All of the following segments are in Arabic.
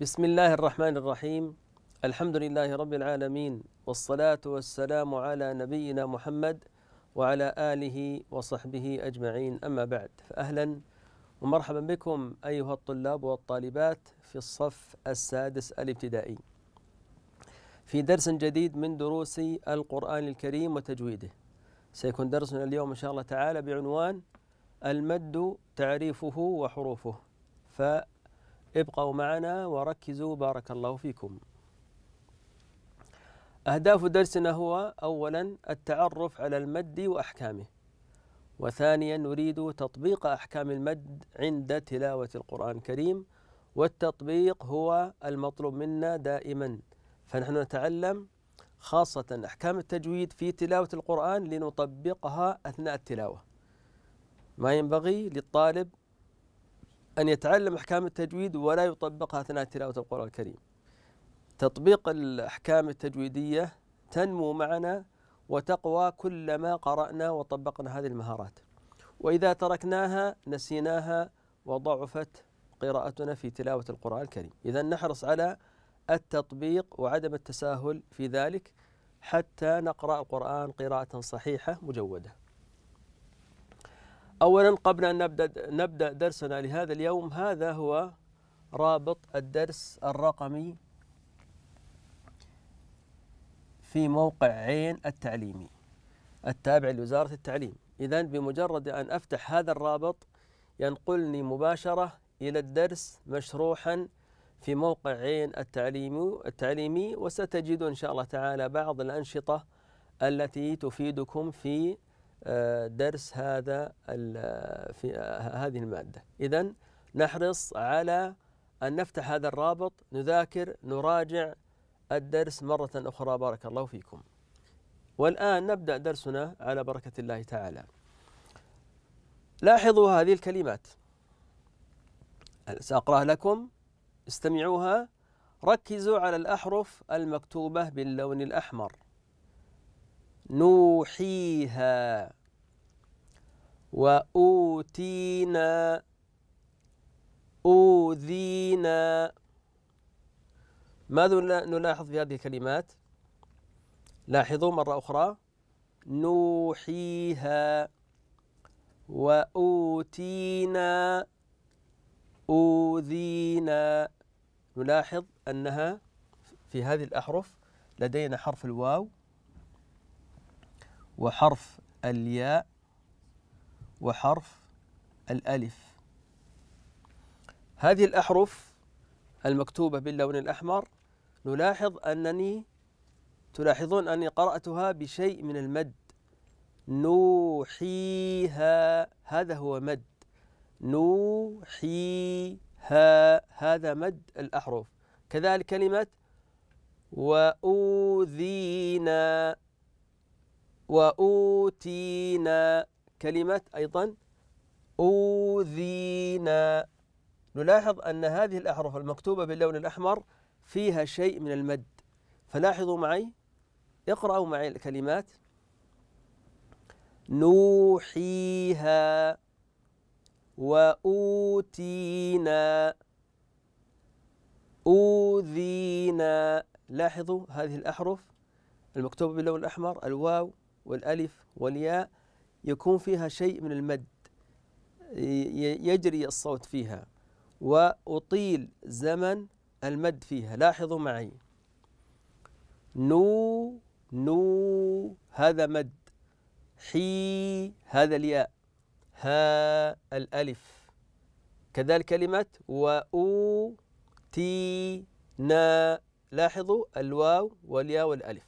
بسم الله الرحمن الرحيم الحمد لله رب العالمين والصلاة والسلام على نبينا محمد وعلى آله وصحبه أجمعين أما بعد فأهلا ومرحبا بكم أيها الطلاب والطالبات في الصف السادس الابتدائي في درس جديد من دروس القرآن الكريم وتجويده سيكون درسنا اليوم إن شاء الله تعالى بعنوان المد تعريفه وحروفه ف ابقوا معنا وركزوا بارك الله فيكم أهداف درسنا هو أولا التعرف على المد وأحكامه وثانيا نريد تطبيق أحكام المد عند تلاوة القرآن الكريم والتطبيق هو المطلوب منا دائما فنحن نتعلم خاصة أحكام التجويد في تلاوة القرآن لنطبقها أثناء التلاوة ما ينبغي للطالب أن يتعلم أحكام التجويد ولا يطبقها أثناء تلاوة القرآن الكريم تطبيق الأحكام التجويدية تنمو معنا وتقوى كلما قرأنا وطبقنا هذه المهارات وإذا تركناها نسيناها وضعفت قراءتنا في تلاوة القرآن الكريم إذا نحرص على التطبيق وعدم التساهل في ذلك حتى نقرأ القرآن قراءة صحيحة مجودة أولا قبل أن نبدأ, نبدأ درسنا لهذا اليوم هذا هو رابط الدرس الرقمي في موقع عين التعليمي التابع لوزارة التعليم إذا بمجرد أن أفتح هذا الرابط ينقلني مباشرة إلى الدرس مشروحا في موقع عين التعليمي التعليمي وستجدون إن شاء الله تعالى بعض الأنشطة التي تفيدكم في درس هذا في هذه المادة إذا نحرص على أن نفتح هذا الرابط نذاكر نراجع الدرس مرة أخرى بارك الله فيكم والآن نبدأ درسنا على بركة الله تعالى لاحظوا هذه الكلمات سأقرأ لكم استمعوها ركزوا على الأحرف المكتوبة باللون الأحمر نوحيها وأوتينا أوذينا ماذا نلاحظ في هذه الكلمات لاحظوا مرة أخرى نوحيها وأوتينا أوذينا نلاحظ أنها في هذه الأحرف لدينا حرف الواو وحرف الياء وحرف الألف هذه الأحرف المكتوبة باللون الأحمر نلاحظ أنني تلاحظون أني قرأتها بشيء من المد نوحيها هذا هو مد نوحيها هذا مد الأحرف كذلك كلمة وأوذينا وأوتينا كلمة أيضا أوذينا نلاحظ أن هذه الأحرف المكتوبة باللون الأحمر فيها شيء من المد فلاحظوا معي اقرأوا معي الكلمات نوحيها وأوتينا أوذينا لاحظوا هذه الأحرف المكتوبة باللون الأحمر الواو والألف والياء يكون فيها شيء من المد يجري الصوت فيها وأطيل زمن المد فيها لاحظوا معي نو نو هذا مد حي هذا الياء ها الألف كذلك كلمة وأو تي نا لاحظوا الواو والياء والألف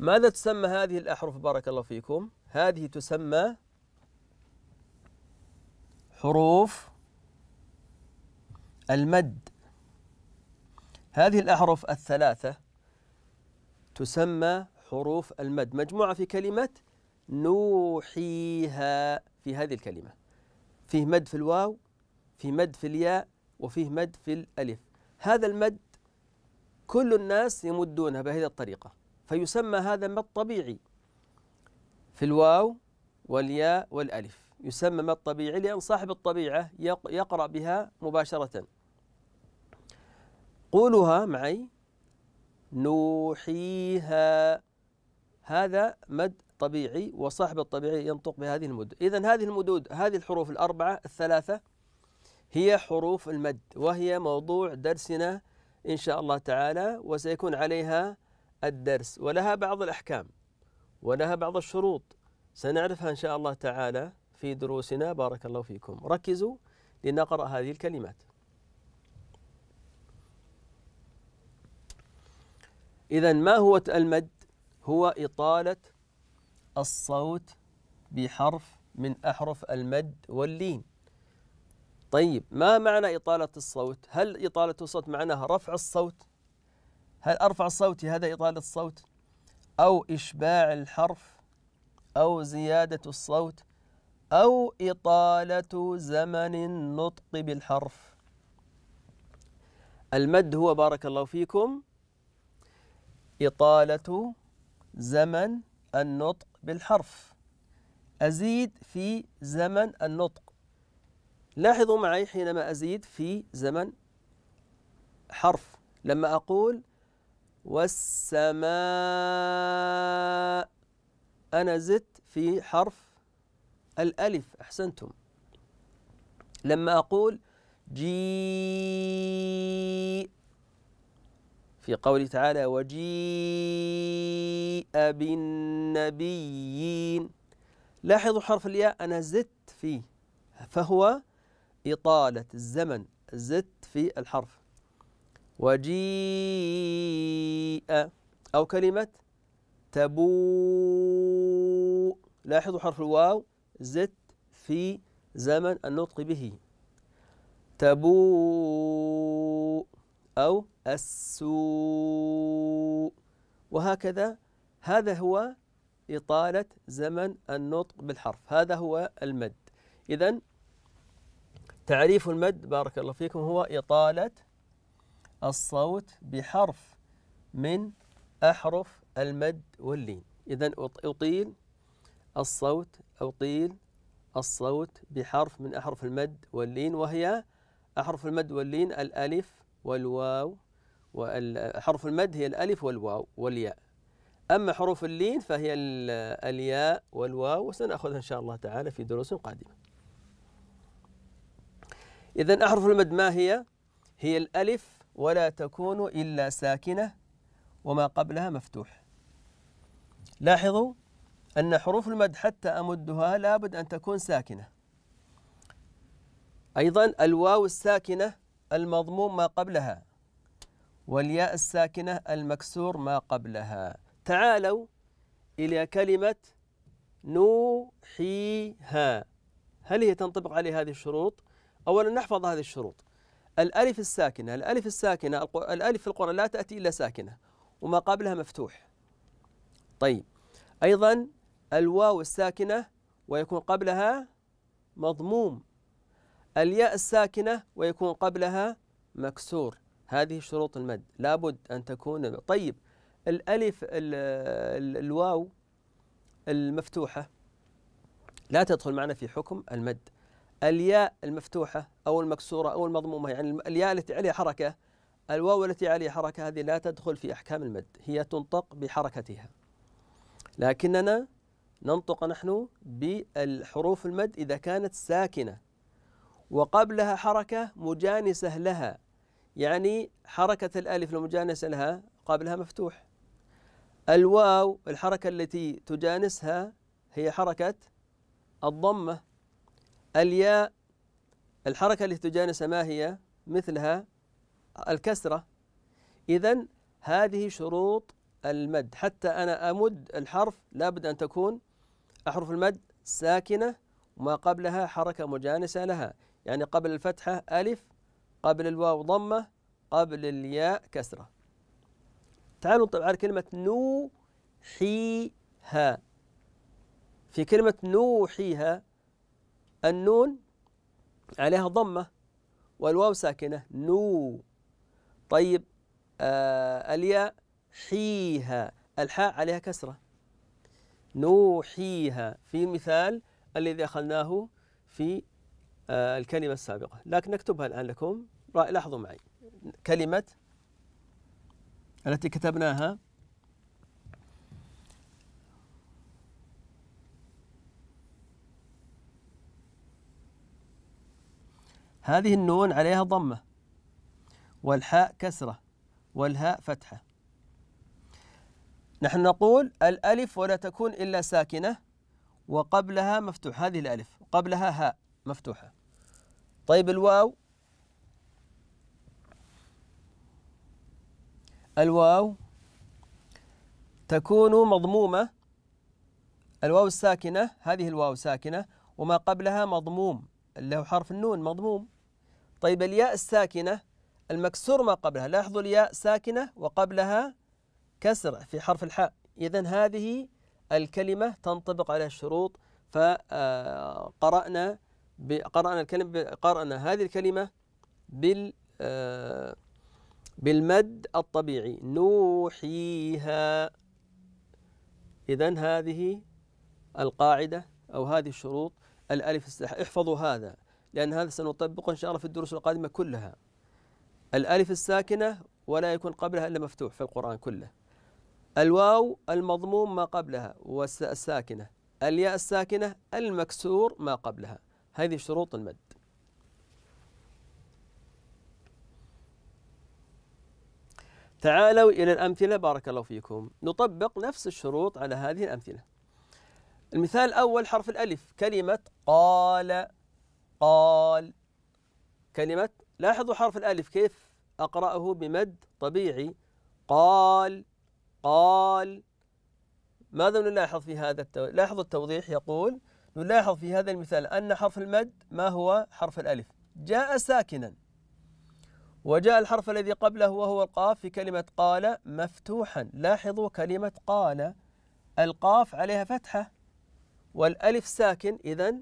ماذا تسمى هذه الأحرف بارك الله فيكم هذه تسمى حروف المد هذه الأحرف الثلاثة تسمى حروف المد مجموعة في كلمة نوحيها في هذه الكلمة فيه مد في الواو فيه مد في الياء وفيه مد في الألف هذا المد كل الناس يمدونه بهذه الطريقة فيسمى هذا ما الطبيعي في الواو والياء والألف يسمى ما الطبيعي لأن صاحب الطبيعة يقرأ بها مباشرة قولها معي نوحيها هذا مد طبيعي وصاحب الطبيعي ينطق بهذه المدود إذا هذه المدود هذه الحروف الأربعة الثلاثة هي حروف المد وهي موضوع درسنا إن شاء الله تعالى وسيكون عليها الدرس ولها بعض الأحكام ولها بعض الشروط سنعرفها إن شاء الله تعالى في دروسنا بارك الله فيكم ركزوا لنقرأ هذه الكلمات إذا ما هو المد هو إطالة الصوت بحرف من أحرف المد واللين طيب ما معنى إطالة الصوت هل إطالة الصوت معناها رفع الصوت هل أرفع صوتي هذا إطالة الصوت أو إشباع الحرف أو زيادة الصوت أو إطالة زمن النطق بالحرف المد هو بارك الله فيكم إطالة زمن النطق بالحرف أزيد في زمن النطق لاحظوا معي حينما أزيد في زمن حرف لما أقول والسماء أنا زدت في حرف الألف أحسنتم لما أقول جيء في قوله تعالى وجيء بالنبيين لاحظوا حرف الياء أنا زدت فيه فهو إطالة الزمن زدت في الحرف وجيء أو كلمة تبوء لاحظوا حرف الواو زد في زمن النطق به تبوء أو السوء وهكذا هذا هو إطالة زمن النطق بالحرف هذا هو المد إذا تعريف المد بارك الله فيكم هو إطالة الصوت بحرف من أحرف المد واللين إذا أطيل الصوت أطيل الصوت بحرف من أحرف المد واللين وهي أحرف المد واللين الألف والواو وحرف المد هي الألف والواو والياء أما حروف اللين فهي الياء والواو وسنأخذها إن شاء الله تعالى في دروس قادمة إذا أحرف المد ما هي؟ هي الألف ولا تكون إلا ساكنة وما قبلها مفتوح لاحظوا أن حروف المد حتى أمدها لابد أن تكون ساكنة أيضا الواو الساكنة المضموم ما قبلها والياء الساكنة المكسور ما قبلها تعالوا إلى كلمة نوحيها هل هي تنطبق عليه هذه الشروط؟ أولا نحفظ هذه الشروط الألف الساكنة الألف الساكنة الألف في القرآن لا تأتي إلا ساكنة وما قبلها مفتوح طيب أيضا الواو الساكنة ويكون قبلها مضموم الياء الساكنة ويكون قبلها مكسور هذه شروط المد لابد أن تكون طيب الألف الـ الـ الواو المفتوحة لا تدخل معنا في حكم المد الياء المفتوحة أو المكسورة أو المضمومة يعني الياء التي عليها حركة الواو التي عليها حركة هذه لا تدخل في أحكام المد هي تنطق بحركتها لكننا ننطق نحن بالحروف المد إذا كانت ساكنة وقبلها حركة مجانسة لها يعني حركة الألف المجانسة لها قبلها مفتوح الواو الحركة التي تجانسها هي حركة الضمة الياء الحركة التي تجانس ما هي مثلها الكسرة إذا هذه شروط المد حتى أنا أمد الحرف لابد أن تكون أحرف المد ساكنة وما قبلها حركة مجانسة لها يعني قبل الفتحة ألف قبل الواو ضمة قبل الياء كسرة تعالوا نطبع على كلمة نوحيها في كلمة نوحيها النون عليها ضمة والواو ساكنة نو طيب آه الياء حيها الحاء عليها كسرة نوحيها في مثال الذي أخذناه في آه الكلمة السابقة لكن نكتبها الآن لكم لاحظوا معي كلمة التي كتبناها هذه النون عليها ضمة والحاء كسرة والهاء فتحة نحن نقول الألف ولا تكون إلا ساكنة وقبلها مفتوح هذه الألف قبلها هاء مفتوحة طيب الواو الواو تكون مضمومة الواو الساكنة هذه الواو ساكنة وما قبلها مضموم اللي هو حرف النون مضموم طيب الياء الساكنة المكسور ما قبلها لاحظوا الياء ساكنة وقبلها كسرة في حرف الحاء إذا هذه الكلمة تنطبق عليها الشروط فقرأنا آه، قرأنا الكلمة قرأنا هذه الكلمة بال آه، بالمد الطبيعي نوحيها إذا هذه القاعدة أو هذه الشروط الألف السلاح احفظوا هذا لأن هذا سنطبقه إن شاء الله في الدروس القادمة كلها الألف الساكنة ولا يكون قبلها إلا مفتوح في القرآن كله الواو المضموم ما قبلها والساكنة الياء الساكنة المكسور ما قبلها هذه شروط المد تعالوا إلى الأمثلة بارك الله فيكم نطبق نفس الشروط على هذه الأمثلة المثال الأول حرف الألف كلمة قال قال كلمة لاحظوا حرف الألف كيف أقرأه بمد طبيعي قال قال ماذا نلاحظ في هذا التو... لاحظوا التوضيح يقول نلاحظ في هذا المثال أن حرف المد ما هو حرف الألف جاء ساكنا وجاء الحرف الذي قبله وهو القاف في كلمة قال مفتوحا لاحظوا كلمة قال القاف عليها فتحة والألف ساكن إذا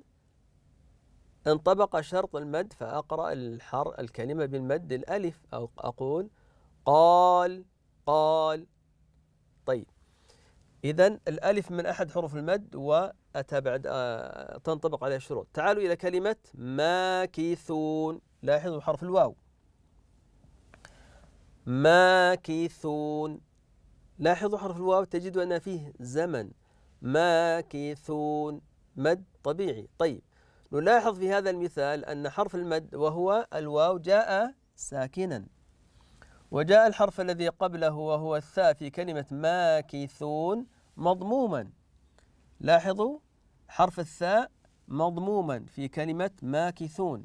انطبق شرط المد فأقرأ الحر الكلمة بالمد الألف أو أقول قال قال طيب إذا الألف من أحد حروف المد وأتى بعد آه تنطبق عليه الشروط تعالوا إلى كلمة ماكثون لاحظوا حرف الواو ماكثون لاحظوا حرف الواو تجد أن فيه زمن ماكثون مد طبيعي طيب نلاحظ في هذا المثال أن حرف المد وهو الواو جاء ساكنا وجاء الحرف الذي قبله وهو الثاء في كلمة ماكثون مضموما لاحظوا حرف الثاء مضموما في كلمة ماكثون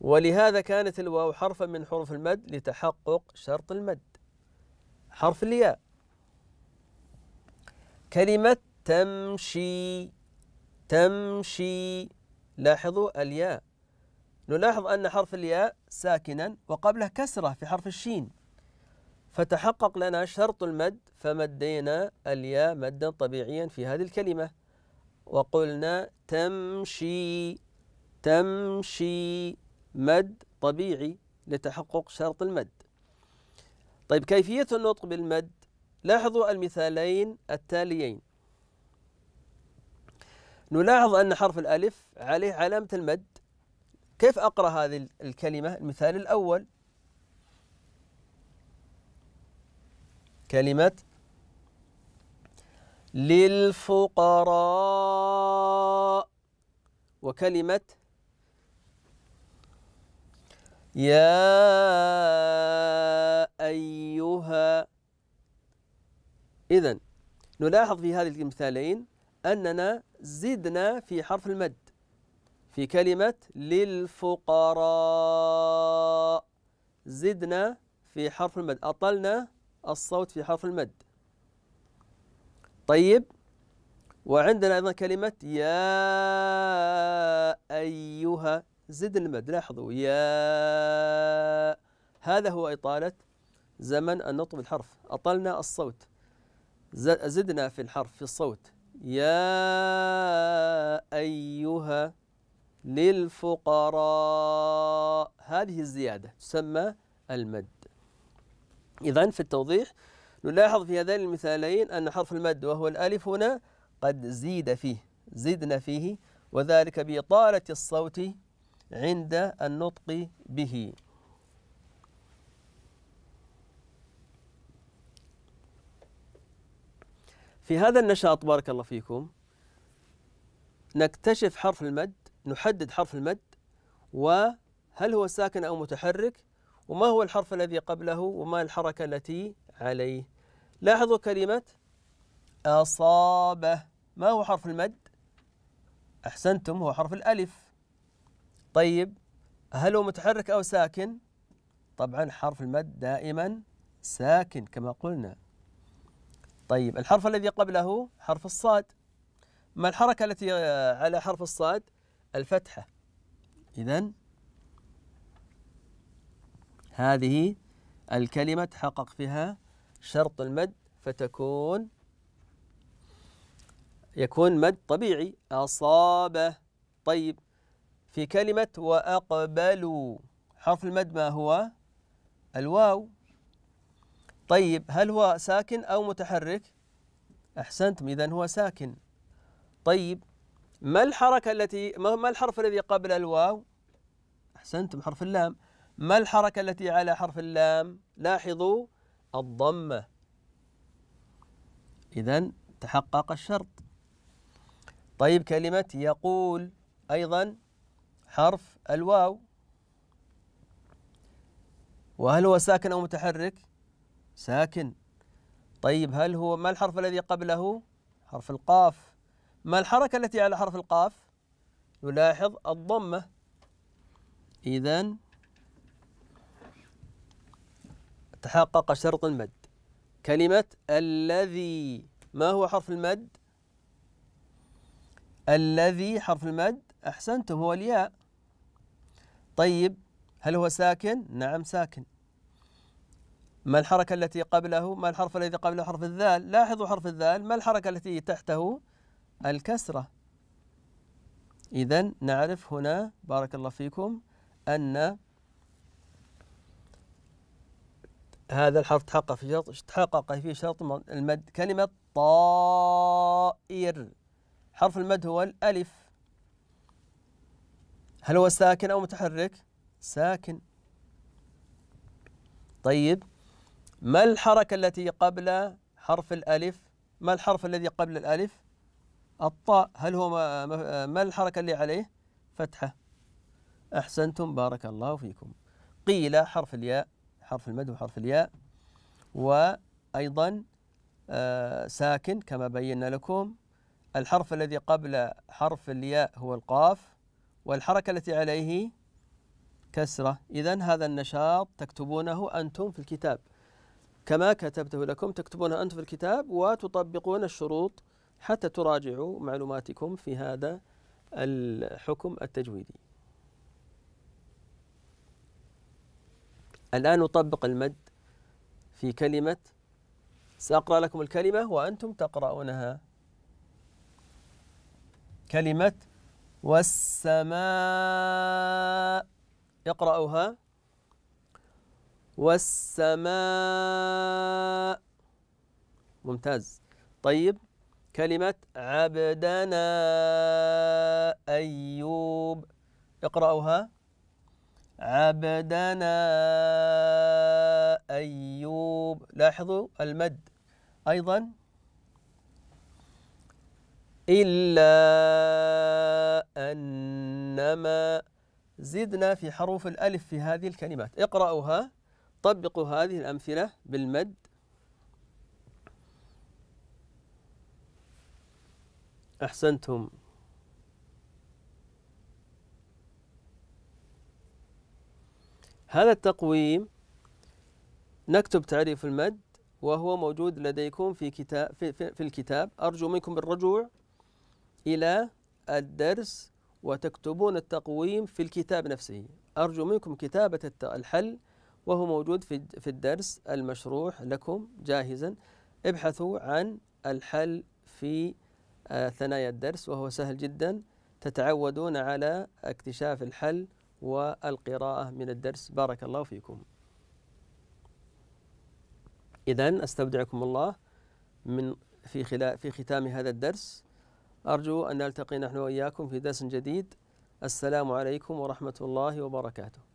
ولهذا كانت الواو حرفا من حروف المد لتحقق شرط المد حرف الياء كلمة تمشي تمشي لاحظوا الياء نلاحظ أن حرف الياء ساكنا وقبله كسرة في حرف الشين فتحقق لنا شرط المد فمدينا الياء مدا طبيعيا في هذه الكلمة وقلنا تمشي تمشي مد طبيعي لتحقق شرط المد طيب كيفية النطق بالمد لاحظوا المثالين التاليين نلاحظ أن حرف الألف عليه علامة المد كيف أقرأ هذه الكلمة المثال الأول كلمة للفقراء وكلمة يا أيها إذا نلاحظ في هذه المثالين أننا زدنا في حرف المد في كلمة للفقراء زدنا في حرف المد أطلنا الصوت في حرف المد طيب وعندنا أيضا كلمة يا أيها زد المد لاحظوا يا هذا هو إطالة زمن النطق بالحرف أطلنا الصوت زدنا في الحرف في الصوت يا أيها للفقراء هذه الزيادة تسمى المد إذا في التوضيح نلاحظ في هذين المثالين أن حرف المد وهو الألف هنا قد زيد فيه زدنا فيه وذلك بإطالة الصوت عند النطق به في هذا النشاط بارك الله فيكم نكتشف حرف المد نحدد حرف المد وهل هو ساكن أو متحرك وما هو الحرف الذي قبله وما الحركة التي عليه لاحظوا كلمة أصابه ما هو حرف المد أحسنتم هو حرف الألف طيب هل هو متحرك أو ساكن طبعا حرف المد دائما ساكن كما قلنا طيب الحرف الذي قبله حرف الصاد ما الحركة التي آه، على حرف الصاد الفتحة إذا هذه الكلمة تحقق فيها شرط المد فتكون يكون مد طبيعي أصاب طيب في كلمة وأقبلوا حرف المد ما هو الواو طيب هل هو ساكن أو متحرك؟ أحسنتم إذا هو ساكن طيب ما الحركة التي ما الحرف الذي قبل الواو؟ أحسنتم حرف اللام ما الحركة التي على حرف اللام؟ لاحظوا الضمة إذا تحقق الشرط طيب كلمة يقول أيضا حرف الواو وهل هو ساكن أو متحرك؟ ساكن طيب هل هو ما الحرف الذي قبله حرف القاف ما الحركة التي على حرف القاف نلاحظ الضمة إذا تحقق شرط المد كلمة الذي ما هو حرف المد الذي حرف المد أحسنتم هو الياء طيب هل هو ساكن نعم ساكن ما الحركة التي قبله ما الحرف الذي قبله حرف الذال لاحظوا حرف الذال ما الحركة التي تحته الكسرة إذا نعرف هنا بارك الله فيكم أن هذا الحرف تحقق في شرط تحقق في شرط المد كلمة طائر حرف المد هو الألف هل هو ساكن أو متحرك؟ ساكن طيب ما الحركة التي قبل حرف الألف ما الحرف الذي قبل الألف الطاء هل هو ما, الحركة اللي عليه فتحة أحسنتم بارك الله فيكم قيل حرف الياء حرف المد وحرف الياء وأيضا آه، ساكن كما بينا لكم الحرف الذي قبل حرف الياء هو القاف والحركة التي عليه كسرة إذا هذا النشاط تكتبونه أنتم في الكتاب كما كتبته لكم تكتبونها أنتم في الكتاب وتطبقون الشروط حتى تراجعوا معلوماتكم في هذا الحكم التجويدي الآن نطبق المد في كلمة سأقرأ لكم الكلمة وأنتم تقرأونها كلمة والسماء اقرأوها والسماء ممتاز طيب كلمة عبدنا أيوب اقرأوها عبدنا أيوب لاحظوا المد أيضا إلا أنما زدنا في حروف الألف في هذه الكلمات اقرأوها طبقوا هذه الأمثلة بالمد أحسنتم هذا التقويم نكتب تعريف المد وهو موجود لديكم في كتاب في, في, في الكتاب أرجو منكم الرجوع إلى الدرس وتكتبون التقويم في الكتاب نفسه أرجو منكم كتابة الحل وهو موجود في في الدرس المشروح لكم جاهزا ابحثوا عن الحل في آه، ثنايا الدرس وهو سهل جدا تتعودون على اكتشاف الحل والقراءة من الدرس بارك الله فيكم إذا أستودعكم الله من في خلال في ختام هذا الدرس أرجو أن نلتقي نحن وإياكم في درس جديد السلام عليكم ورحمة الله وبركاته